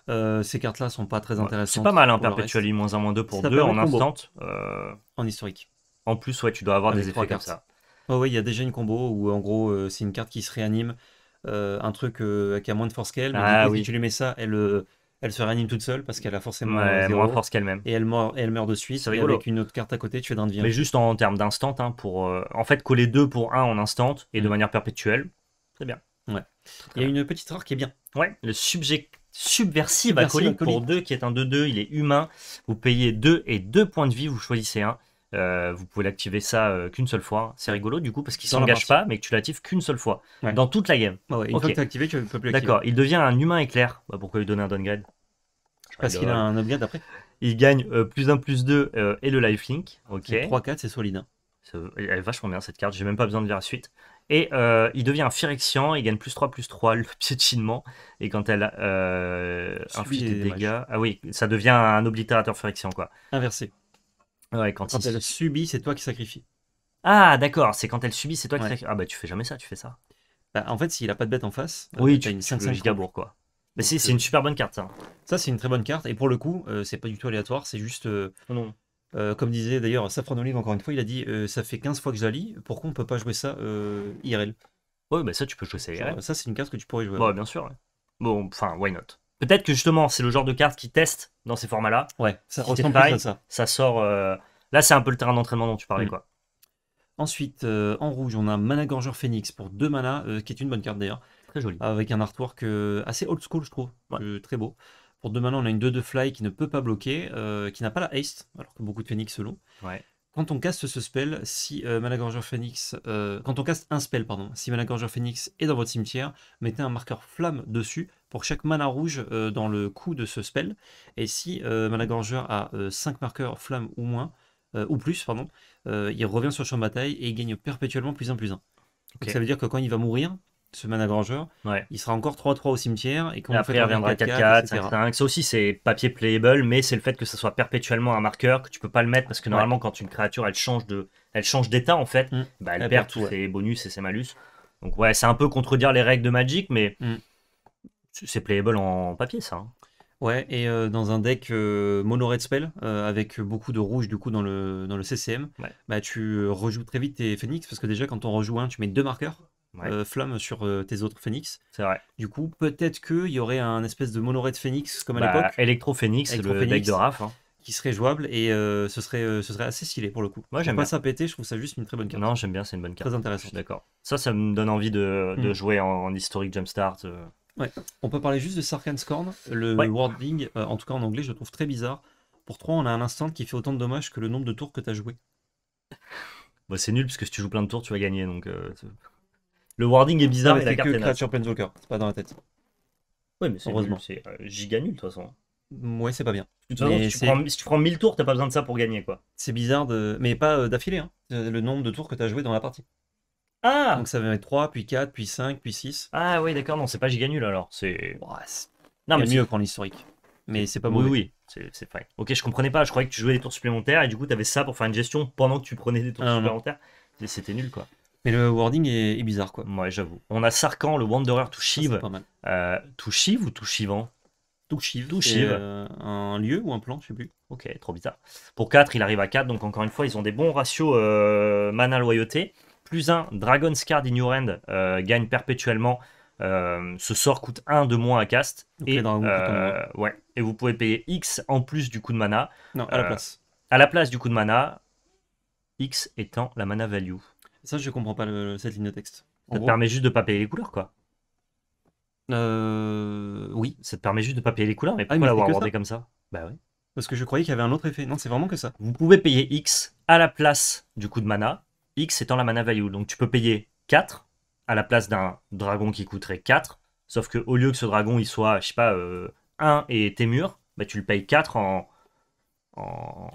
Euh, ces cartes-là sont pas très intéressantes. C'est pas mal, hein, Perpetually, moins 1, moins 2 pour 2 en instant. Euh. En historique. En plus, ouais, tu dois avoir des effets comme ça il y a déjà une combo où en gros euh, c'est une carte qui se réanime, euh, un truc euh, qui a moins de force qu'elle. Ah si tu lui mets ça, elle, se réanime toute seule parce qu'elle a forcément moins zéro, force qu'elle-même. et elle meurt, elle meurt de suite. avec une autre carte à côté, tu fais d'un devient. Mais juste en termes d'instant, hein, pour en fait coller deux pour un en instant et de mm. manière perpétuelle. c'est bien. Il y a une petite erreur qui est bien. Ouais, le subject subversible Subversive pour deux, qui est un 2-2, il est humain. Vous payez deux et deux points de vie, vous choisissez un. Euh, vous pouvez l'activer ça euh, qu'une seule fois. C'est rigolo du coup parce qu'il s'engage pas, mais que tu l'actives qu'une seule fois dans toute la game. D'accord, il devient un humain éclair. Bah, pourquoi lui donner un downgrade Parce qu'il a un upgrade après. Il gagne euh, plus 1, plus 2 et le lifelink. Ok. 3-4, c'est solide. Hein. Elle est vachement bien cette carte, j'ai même pas besoin de lire la suite. Et il devient un Phyrexian, il gagne plus 3, plus 3 le piétinement Et quand elle inflige des dégâts. Ah oui, ça devient un oblitérateur Phyrexian quoi. Inversé. Ouais, quand, elle subit, c'est toi qui sacrifie. Ah, d'accord, c'est quand elle subit, c'est toi qui sacrifies. Ah, bah tu fais jamais ça, tu fais ça. Bah, en fait, s'il a pas de bête en face, euh, oui, tu as une 5 gigabourg quoi. Mais c'est euh, une super bonne carte, ça. Ça, c'est une très bonne carte. Et pour le coup, euh, c'est pas du tout aléatoire, c'est juste. Oh non. comme disait d'ailleurs Safran encore une fois, il a dit Ça fait 15 fois que lis, pourquoi on peut pas jouer ça IRL Ouais, bah ça, tu peux jouer ça IRL. Ça, c'est une carte que tu pourrais jouer. Bah, ouais, bien sûr. Bon, enfin, why not Peut-être que justement, c'est le genre de carte qui teste dans ces formats-là. Ouais, ça ressemble à ça. sort. Euh, là, c'est un peu le terrain d'entraînement dont tu parlais, mm. quoi. Ensuite, euh, en rouge, on a Mana Gorgeur Phoenix pour deux mana, euh, qui est une bonne carte d'ailleurs. Très jolie. Avec un artwork assez old school, je trouve. très beau. Pour deux mana, on a une 2 de fly qui ne peut pas bloquer, qui n'a pas la haste, alors que beaucoup de Phoenix l'ont. Ouais. Quand on caste ce spell, si Mana Gorgeur Phoenix. quand on caste un spell, pardon, si Mana Gorgeur Phoenix est dans votre cimetière, mettez un marqueur flamme dessus pour chaque mana rouge euh, dans le coup de ce spell. Et si euh, Mana Grangeur a 5 euh, marqueurs flamme ou moins, ou plus, pardon, il revient sur le champ de bataille et il gagne perpétuellement plus 1 plus 1. ça veut dire que quand il va mourir, ce Mana ouais. il sera encore 3-3 au cimetière. Et quand après, il reviendra 4-4, 5 Ça aussi, c'est papier playable, mais c'est le fait que ça soit perpétuellement un marqueur, que tu peux pas le mettre, parce que normalement, quand une créature, elle change de, elle change d'état, en fait, mm. bah, elle, perd, tous ses bonus et ses malus. Donc ouais, c'est un peu contredire les règles de Magic, mais... Mm c'est playable en papier, ça. Hein. Ouais, et euh, dans un deck euh, mono red spell, euh, avec beaucoup de rouge du coup dans le, dans le CCM, bah, tu rejoues très vite tes phénix, parce que déjà quand on rejoue un, tu mets deux marqueurs. flammes flamme sur tes autres phoenix. C'est vrai. Du coup, peut-être qu'il y aurait un espèce de mono red phoenix comme à bah, l'époque. Electro le deck de Raph. Hein. Qui serait jouable et ce, serait, ce serait assez stylé pour le coup. Moi j'aime pas ça péter, je trouve ça juste une très bonne carte. Non, j'aime bien, c'est une bonne carte. Très intéressant. D'accord. Ça, ça me donne envie de, hmm. jouer en, en historique Jumpstart. On peut parler juste de Scorn. Le wording, euh, en tout cas en anglais, je trouve très bizarre. Pour 3, on a un instant qui fait autant de dommages que le nombre de tours que tu as joué. Bah, c'est nul parce que si tu joues plein de tours, tu vas gagner. Donc, euh, le wording est bizarre. mais c'est que Creature Planeswalker, c'est pas dans la tête. Oui, mais c'est heureusement. C'est euh, giga nul de toute façon. Mmh, ouais, c'est pas bien. si, tu prends, 1000 tours, t'as pas besoin de ça pour gagner quoi. C'est bizarre, mais pas d'affilée. Hein. Le nombre de tours que tu as joué dans la partie. Ah Donc ça va être 3, puis 4, puis 5, puis 6. Ah oui, d'accord, non, c'est pas giga nul alors. C'est. non, mais mieux qu'en l'historique. Mais c'est pas bon Oui, oui, c'est vrai. Ok, je comprenais pas, je croyais que tu jouais des tours supplémentaires et du coup t'avais ça pour faire une gestion pendant que tu prenais des tours supplémentaires. C'était nul quoi. Mais le wording est, bizarre quoi. Ouais, j'avoue. On a Sarkan, le Wanderer Touchive. Ah, pas mal. Euh, Touchive ou Touchivant Touchive. Touchive. Euh, un lieu ou un plan, je sais plus. Ok, trop bizarre. Pour 4, il arrive à 4, donc encore une fois, ils ont des bons ratios euh, mana loyauté plus 1, Dragon's Card in your end euh, gagne perpétuellement. Euh, ce sort coûte 1 de moins à cast. et, euh, ouais, et vous pouvez payer X en plus du coup de mana. Non, à la place. À la place du coup de mana, X étant la mana value. Ça, je comprends pas cette ligne de texte. ça te permet juste de pas payer les couleurs, quoi. Oui, ça te permet juste de pas payer les couleurs, mais ah, pourquoi l'avoir comme ça Bah oui. Parce que je croyais qu'il y avait un autre effet. Non, c'est vraiment que ça. Vous pouvez payer X à la place du coup de mana X étant la mana value. Donc tu peux payer 4 à la place d'un dragon qui coûterait 4. Sauf que au lieu que ce dragon il soit, je sais pas, 1 euh, et Témur, bah tu le payes 4 en,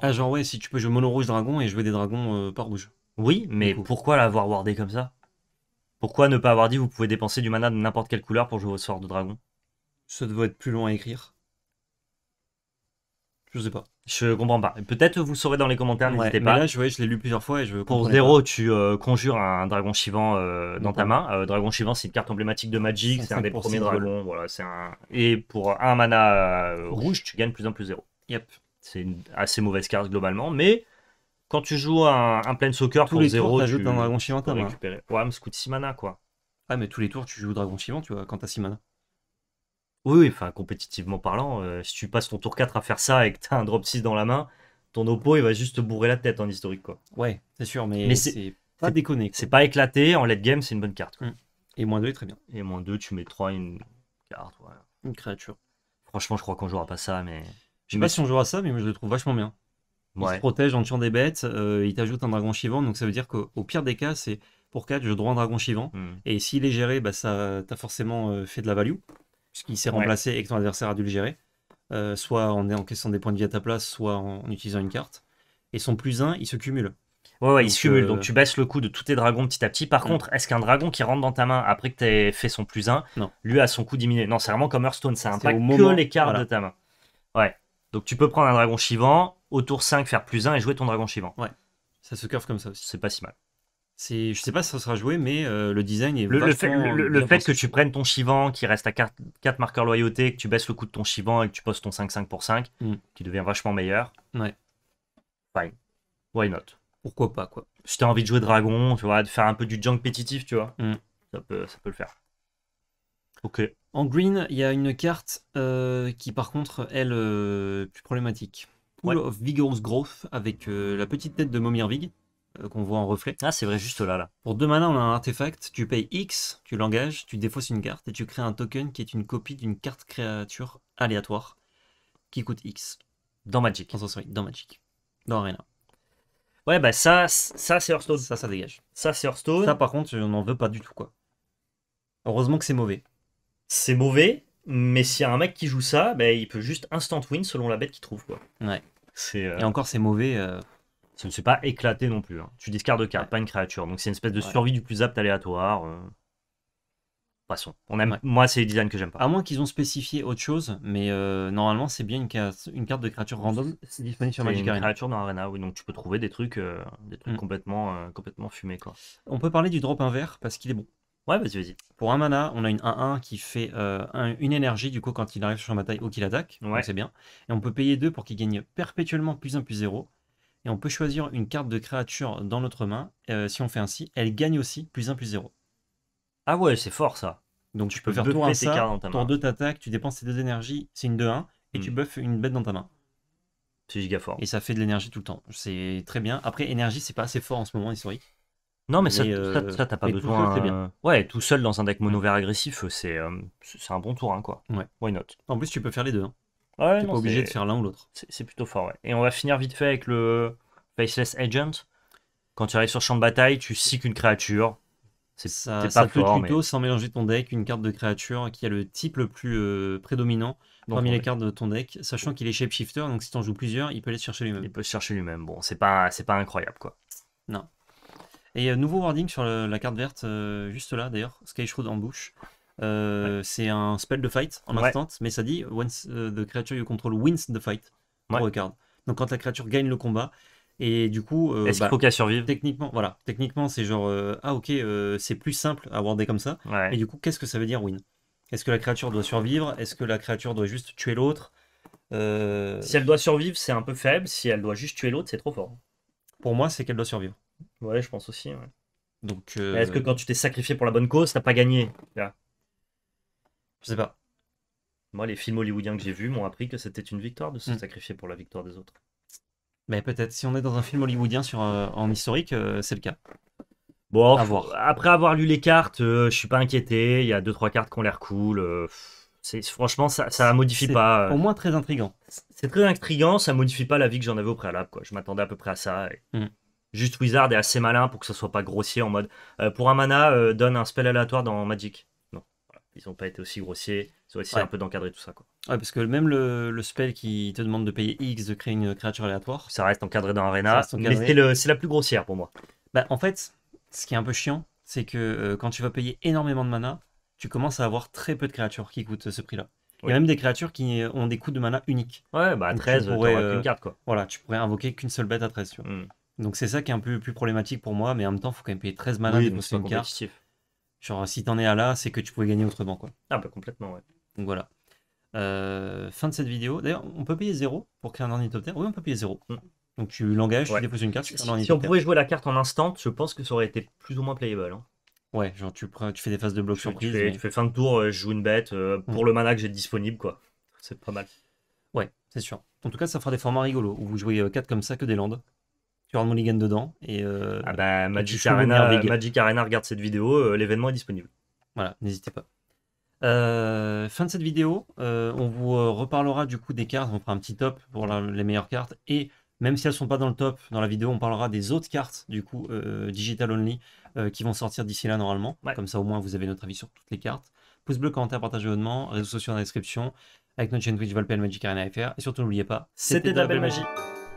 Ah genre ouais, si tu peux jouer mono rouge dragon et jouer des dragons euh, par pas Oui, mais pourquoi l'avoir wardé comme ça Pourquoi ne pas avoir dit vous pouvez dépenser du mana de n'importe quelle couleur pour jouer au sort de dragon Ça devait être plus long à écrire. Je sais pas. Je comprends pas. Peut-être vous saurez dans les commentaires, n'hésitez pas. je, l'ai lu plusieurs fois et je. Pour zéro, tu euh, conjures un dragon chivant euh, dans ta main. Euh, dragon chivant, c'est une carte emblématique de Magic. C'est un des premiers dragons. Et pour un mana rouge, tu gagnes plus en plus zéro. Yep. C'est une assez mauvaise carte globalement, mais quand tu joues un, plein soccer pour les zéro, tours, tu un dragon chivant. Récupérer. Ouais, mais ça 6 mana quoi. Ah, mais tous les tours, tu joues dragon chivant, tu vois, quand t'as 6 mana. Oui, enfin, compétitivement parlant, euh, si tu passes ton tour 4 à faire ça et que tu as un drop 6 dans la main, ton oppo, il va juste te bourrer la tête en historique, quoi. Ouais, c'est sûr, mais, c'est pas déconné. C'est pas éclaté, en late game, c'est une bonne carte. Mm. Et moins 2 est très bien. Et moins 2, tu mets 3, une carte, Une créature. Franchement, je crois qu'on jouera pas ça, mais. Je sais pas si on jouera ça, mais je le trouve vachement bien. Il se protège en tuant des bêtes, euh, il t'ajoute un dragon chivant, donc ça veut dire qu'au pire des cas, c'est pour 4, je droit un dragon chivant, mm. et s'il est géré, bah, ça t'as forcément euh, fait de la value puisqu'il s'est remplacé et que ton adversaire a dû le gérer. Euh, soit en encaissant des points de vie à ta place, soit en utilisant une carte. Et son plus 1, il se cumule. Ouais, ouais, il se cumule. Euh, Donc tu baisses le coût de tous tes dragons petit à petit. Par mm. contre, est-ce qu'un dragon qui rentre dans ta main après que tu aies fait son plus 1, lui a son coût diminué Non, c'est vraiment comme Hearthstone, ça impacte que les cartes de ta main. Ouais. Donc tu peux prendre un dragon chivant, au tour 5 faire plus 1 et jouer ton dragon chivant. Ouais. Ça se curve comme ça aussi. C'est pas si mal. C'est, je sais pas si ça sera joué, mais euh, le design est le, fait, le, fait que tu prennes ton Chivant, qui reste à 4, marqueurs loyauté, que tu baisses le coût de ton Chivant et que tu poses ton 5-5 pour 5, qui hmm. devient vachement meilleur. Ouais. Fine. Why not? Pourquoi pas, quoi. Si t'as envie de jouer Dragon, tu vois, de faire un peu du junk pétitif, tu vois, hmm. ça, peut, ça peut le faire. Ok. En green, il y a une carte euh, qui, par contre, elle, est euh, plus problématique. Pool of Vigorous Growth avec la petite tête de Momirvig. Euh, qu'on voit en reflet. Ah, c'est vrai, juste là, là. Pour deux mana, on a un artefact, tu payes X, tu l'engages, tu défausses une carte et tu crées un token qui est une copie d'une carte créature aléatoire qui coûte X. Dans Magic. dans Magic. Dans Arena. Ouais, bah ça, ça c'est Hearthstone. Ça, ça dégage. Ça, c'est Hearthstone. Ça, par contre, on n'en veut pas du tout, quoi. Heureusement que c'est mauvais. C'est mauvais, mais s'il y a un mec qui joue ça, bah, il peut juste instant win selon la bête qu'il trouve, quoi. Ouais. c'est euh, Et encore, c'est mauvais. Euh, ça ne s'est pas éclaté non plus. Hein. Tu discardes carte, cartes, pas une créature. Donc c'est une espèce de survie du plus apte aléatoire. Euh. Passons. On aime... Moi, c'est les designs que j'aime pas. À moins qu'ils ont spécifié autre chose, mais euh, normalement, c'est bien une, une, carte de créature random C'est disponible sur Magic une créature dans Arena, oui. Donc tu peux trouver des trucs, euh, des trucs mm. complètement, complètement fumés. Quoi. On peut parler du drop inverse parce qu'il est bon. Ouais, vas-y, vas-y. Pour un mana, on a une 1-1 qui fait une énergie du coup quand il arrive sur la bataille ou qu'il attaque. Ouais. c'est bien. Et on peut payer 2 pour qu'il gagne perpétuellement plus 1 plus 0 et on peut choisir une carte de créature dans notre main. Euh, si on fait ainsi, elle gagne aussi plus 1 plus 0. Ah ouais, c'est fort ça. Donc tu, peux, faire tour 1 ça, tour 2 t'attaques, tu dépenses tes deux énergies, c'est une 2-1, et tu hmm. buffes une bête dans ta main. C'est giga fort. Et ça fait de l'énergie tout le temps. C'est très bien. Après, énergie, c'est pas assez fort en ce moment, les souris. Non, mais, ça, euh, t'as pas besoin. Euh, ouais, tout seul dans un deck mono-vert agressif, c'est un bon tour, hein, quoi. Ouais. Why not En plus, tu peux faire les deux. Hein. Ouais, T'es pas obligé de faire l'un ou l'autre. C'est plutôt fort, ouais. Et on va finir vite fait avec le Faceless Agent. Quand tu arrives sur champ de bataille, tu sic une créature. C'est ça, c'est pas sans mélanger ton deck, une carte de créature qui a le type le plus euh, prédominant parmi les cartes de ton deck, sachant qu'il est shifter donc si tu en joues plusieurs, il peut aller chercher lui-même. Il peut se chercher lui-même, bon, c'est pas, c'est pas incroyable quoi. Non. Et euh, nouveau wording sur la carte verte, euh, juste là d'ailleurs, Skyshroud en bouche. Euh, c'est un spell de fight en instant, mais ça dit once euh, the creature you control wins the fight pour Donc quand la créature gagne le combat, et du coup. Euh, est-ce qu'il bah, faut qu'elle survive Techniquement, voilà. Techniquement, c'est genre ah ok, c'est plus simple à warder comme ça. Et du coup, qu'est-ce que ça veut dire win Est-ce que la créature doit survivre Est-ce que la créature doit juste tuer l'autre Si elle doit survivre, c'est un peu faible. Si elle doit juste tuer l'autre, c'est trop fort. Pour moi, c'est qu'elle doit survivre. Ouais, je pense aussi. Est-ce que quand tu t'es sacrifié pour la bonne cause, t'as pas gagné je sais pas. Moi, les films hollywoodiens que j'ai vus m'ont appris que c'était une victoire de se hmm. sacrifier pour la victoire des autres. Mais peut-être, si on est dans un film hollywoodien sur, euh, en historique, euh, c'est le cas. Bon, après avoir lu les cartes, euh, je suis pas inquiété. Il y a deux trois cartes qui ont l'air cool. franchement, ça, ça modifie pas. Au moins très intrigant. C'est très intrigant, ça modifie pas la vie que j'en avais au préalable. Quoi. Je m'attendais à peu près à ça. Hmm. Juste Wizard est assez malin pour que ça soit pas grossier en mode pour un mana donne un spell aléatoire dans Magic ils n'ont pas été aussi grossiers. Ils ont essayé un peu d'encadrer tout ça. Quoi. Ouais, parce que même le, spell qui te demande de payer X de créer une créature aléatoire. Ça reste encadré dans Arena. Mais c'est la plus grossière pour moi. Bah, en fait, ce qui est un peu chiant, c'est que euh, quand tu vas payer énormément de mana, tu commences à avoir très peu de créatures qui coûtent ce prix-là. Il y a même des créatures qui ont des coûts de mana uniques. Ouais, bah à 13, tu pourrais, euh, carte quoi. Voilà, tu pourrais invoquer qu'une seule bête à 13. Hmm. Donc c'est ça qui est un peu plus problématique pour moi, mais en même temps, il faut quand même payer 13 mana pour une carte. Genre, si t'en es à là, c'est que tu pouvais gagner autrement, quoi. Ah bah complètement, ouais. Donc voilà. Euh, fin de cette vidéo. D'ailleurs, on peut payer 0 pour créer un ornithoptère. Oui, on peut payer 0. Mm. Donc tu l'engages, tu déposes une carte. si, on pouvait jouer la carte en instant, je pense que ça aurait été plus ou moins playable. Hein. Ouais, genre tu, prends, tu fais des phases de bloc surprise. Tu fais, tu fais, fin de tour, euh, je joue une bête euh, mm. pour le mana que j'ai disponible, quoi. C'est pas mal. Ouais, c'est sûr. En tout cas, ça fera des formats rigolos où vous jouez 4 comme ça que des landes tu auras Mulligan dedans. Et, euh, ah bah, Magic, Arena, Magic, Arena, regarde cette vidéo, euh, l'événement est disponible. Voilà, n'hésitez pas. Euh, fin de cette vidéo, on vous reparlera du coup des cartes, on fera un petit top pour les meilleures cartes et même si elles ne sont pas dans le top dans la vidéo, on parlera des autres cartes du coup digital only qui vont sortir d'ici là normalement. Comme ça au moins vous avez notre avis sur toutes les cartes. Pouce bleu, commentaire, partage abonnement réseaux sociaux dans la description, avec notre chaîne Twitch Valpel Magic Arena FR et surtout n'oubliez pas, c'était la belle magie.